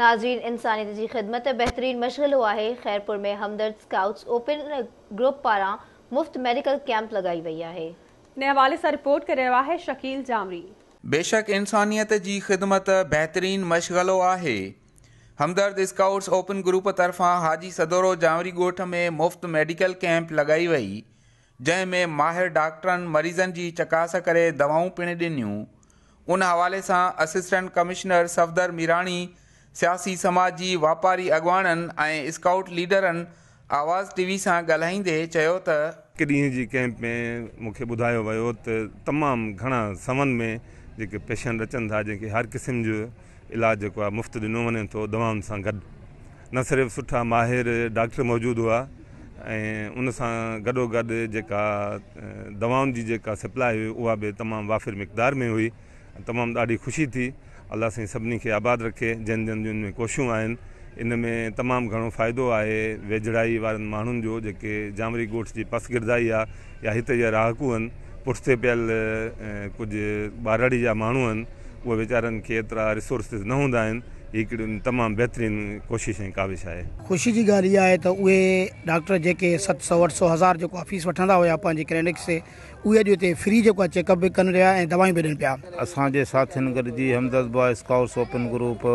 नाजरीन इंसानियत की खिदमत बेहतरीन मशगल हुआ है खैरपुर में हमदर्द स्काउट्स ओपन ग्रुप पारा मुफ्त मेडिकल कैंप लगाई वही है नए हवाले से रिपोर्ट कर रहा है शकील जामरी बेशक इंसानियत की ख़िदमत बेहतरीन मशगलो है हमदर्द स्काउट्स ओपन ग्रुप तरफा हाजी सदोरो जामरी गोठ में मुफ़्त मेडिकल कैंप लगाई वही जैमें माहिर डॉक्टर मरीजन की चकास कर दवाओं पिण ॾिनियूं उन हवाले से असिस्टेंट कमिश्नर सफदर मीरानी सियासी समाजी वापारी अॻुवाणनि ऐं स्काउट लीडरनि आवाज़ टीवी वी सां ॻाल्हाईंदे चयो त हिकु जी कैम्प में मूंखे ॿुधायो वियो त तमामु घणा सवन में जेके पेशंट अचनि था जंहिंखे हर क़िस्म जो इलाजु जेको आहे मुफ़्ति ॾिनो वञे थो दवाउनि सां गॾु न सिर्फ़ु सुठा माहिर डॉक्टर मौजूदु हुआ ऐं उन सां गॾोगॾु जेका दवाउनि जी जेका सप्लाई हुई उहा बि तमामु वाफ़िर मक़दार में हुई तमामु ॾाढी ख़ुशी थी अलाह साईं सभिनी खे आबादु रखे जन जन जिन में कोशियूं आहिनि इन में तमामु घणो फ़ाइदो आहे वेझड़ाई वारनि माण्हुनि जो जेके जामरी गोठ जी पसगिरदाई आहे या हिते जा राहकू आहिनि पुठिते पियल ऐं कुझु ॿारड़ी जा माण्हू आहिनि उहे वेचारनि खे एतिरा रिसोर्सिस न हूंदा तमामु बहितरीन कोशिश ऐं काबिश आहे ख़ुशी जी ॻाल्हि इहा आहे त उहे डॉक्टर जेके सत सौ अठ सौ हज़ार जेको आहे फीस वठंदा हुआ पंहिंजे क्लिनिक्स ते उहे अॼु हिते फ्री जेको आहे चेकअप बि कनि रहिया ऐं दवाऊं बि ॾियनि पिया असांजे साथियुनि गॾिजी हमदर्द जी हमदर्काउट ओपन ग्रुप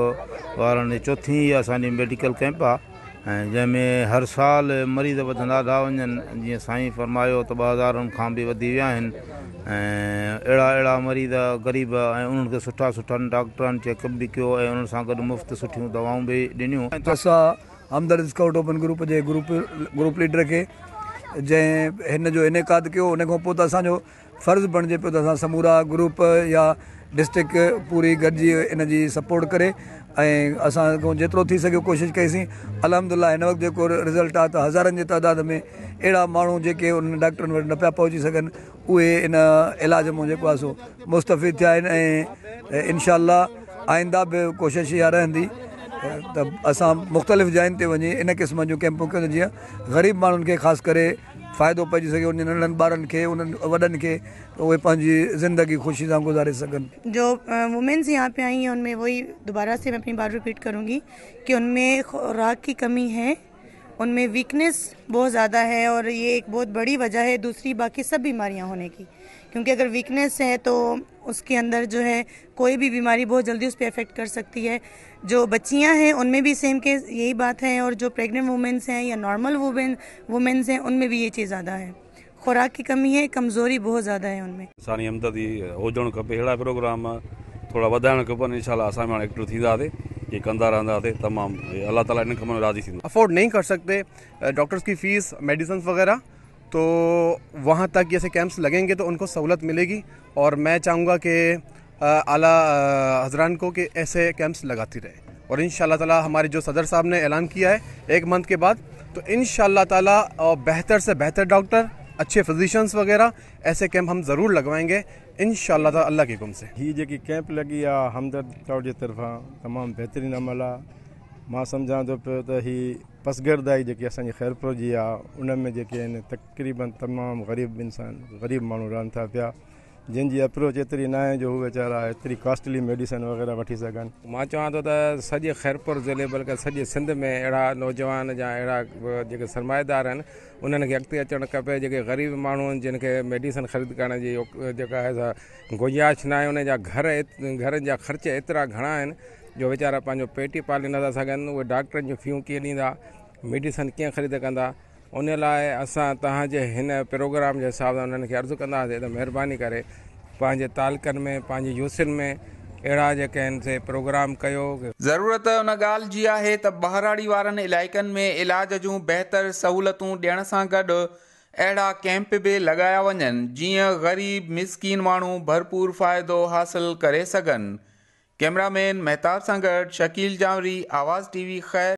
वारनि चोथीं असांजी मेडिकल कैम्प आहे ऐं जंहिंमें हर साल मरीज़ वधंदा था वञनि जीअं साईं फरमायो त ॿ हज़ारनि खां बि वधी विया आहिनि ऐं अहिड़ा अहिड़ा मरीज़ ग़रीब ऐं उन्हनि खे सुठा सुठा डॉक्टरनि चेकअप बि कयो ऐं उन्हनि सां गॾु मुफ़्ति सुठियूं दवाऊं बि ॾिनियूं ग्रुप लीडर खे जंहिं हिन जो इनकाद कयो खां पोइ त असांजो फ़र्ज़ु बणिजे पियो त असां समूरा ग्रुप या डिस्ट्रिक पूरी गॾिजी इन जी सपोर्ट करे ऐं असां जेतिरो थी सघे कोशिशि कईसीं अलहमदिल्ला हिन वक़्तु जेको रिज़ल्ट आहे त हज़ारनि जी तइदाद में अहिड़ा माण्हू जेके उन्हनि डॉक्टरनि वटि न पिया पहुची सघनि उहे इन इलाज मां जेको आहे सो मुस्तफिद थिया आहिनि ऐं इनशा आईंदा बि कोशिशि इहा रहंदी त असां मुख़्तलिफ़ जाइनि ते वञी इन क़िस्म जूं कैंपू कयूं जीअं ग़रीब माण्हुनि खे ख़ासि करे फ़ायद पइजी सघे उन नंढनि ॿारनि खे उन्हनि वॾनि खे उहे पंहिंजी ज़िंदगी खुशी सां गुजारे सकनि जो वुमेंस यहाँ पे आई हैं उनमें वही दोबारा से मैं अपनी बात रिपीट करूँगी कि उनमें खुराक की कमी है उनमें वीकनेस बहुत ज़्यादा है और ये एक बहुत बड़ी वजह है दूसरी बाकी सब बीमारियां होने की क्योंकि अगर वीकनेस है तो उसके अंदर जो है कोई भी बीमारी बहुत जल्दी उस पर अफेक्ट कर सकती है जो बच्चियां हैं उनमें भी सेम केस यही बात है और जो प्रेग्नेंट वुमेंस हैं या नॉर्मल वुमेन वुमेंस हैं उनमें भी ये चीज़ ज़्यादा है खुराक की कमी है कमज़ोरी बहुत ज़्यादा है उनमें असानी हो हुजणु खपे अहिड़ा प्रोग्राम थोड़ा वधाइणु खपनि इनशा असा एक्टिव थी ये कंधा रहा थे तमाम अल्लाह ताला हिन कम राज़ी थी अफोर्ड नहीं कर सकते डॉक्टर्स की फ़ीस मेडिसन वगैरह तो वहाँ तक जैसे कैंप्स लगेंगे तो उनको सहूलत मिलेगी और मैं चाहूँगा कि आला हजरान को कि ऐसे कैंप्स लगाती रहे और इन ताला हमारे जो सदर साहब ने ऐलान किया है एक मंथ के बाद तो इन ताला बेहतर से बेहतर डॉक्टर अच्छे फिजिशंस वगैरह ऐसे कैंप हम ज़रूर लगवाएंगे इन अल्लाह के गुम से ही जी कैंप लगी आ हमदर्द क्लाउड तरफा तमाम बेहतरीन अमल आ समझा तो पे तो त पसगरदाई जेकी ख़ैरपुर की उनमें जी तक़रीबन तमाम ग़रीब इंसान ग़रीब मानू रन था पाया जिनि अप्रोच एतिरी न आहे जो उहे वीचारा कॉस्टली वठी सघनि मां चवां थो त सॼे ख़ैरपुर ज़िले बल्कि सॼे सिंध में अहिड़ा नौजवान जा अहिड़ा जेके सरमाएदार आहिनि उन्हनि खे अॻिते अचणु खपे जेके ग़रीब माण्हू आहिनि जिन खे मेडिसन ख़रीद करण जी जेका आहे गुंजाइश न आहे उनजा घर घरनि जा ख़र्च एतिरा घणा आहिनि जो वीचारा पंहिंजो पेट ई पाले नथा सघनि उहे डॉक्टरनि जी फ़ीयूं कीअं ॾींदा मेडिसन कीअं ख़रीद कंदा उन लाइ असां तव्हांजे हिन प्रोग्राम जे हिसाब सां अर्ज़ु कंदासीं त महिरबानी करे पंहिंजे तालकनि में पंहिंजे यूसिन में अहिड़ा जेके आहिनि प्रोग्राम कयो ज़रूरत उन ॻाल्हि जी आहे त बहराड़ी वारनि इलाइक़नि में इलाज जूं बहितर सहूलियतूं ॾियण सां गॾु अहिड़ा कैंप बि लॻाया वञनि जीअं ग़रीब मिसकिन माण्हू भरपूर फ़ाइदो हासिल करे सघनि कैमरामैन मेहताब सां गॾु शकील जावरी आवाज़ टीवी वी ख़ै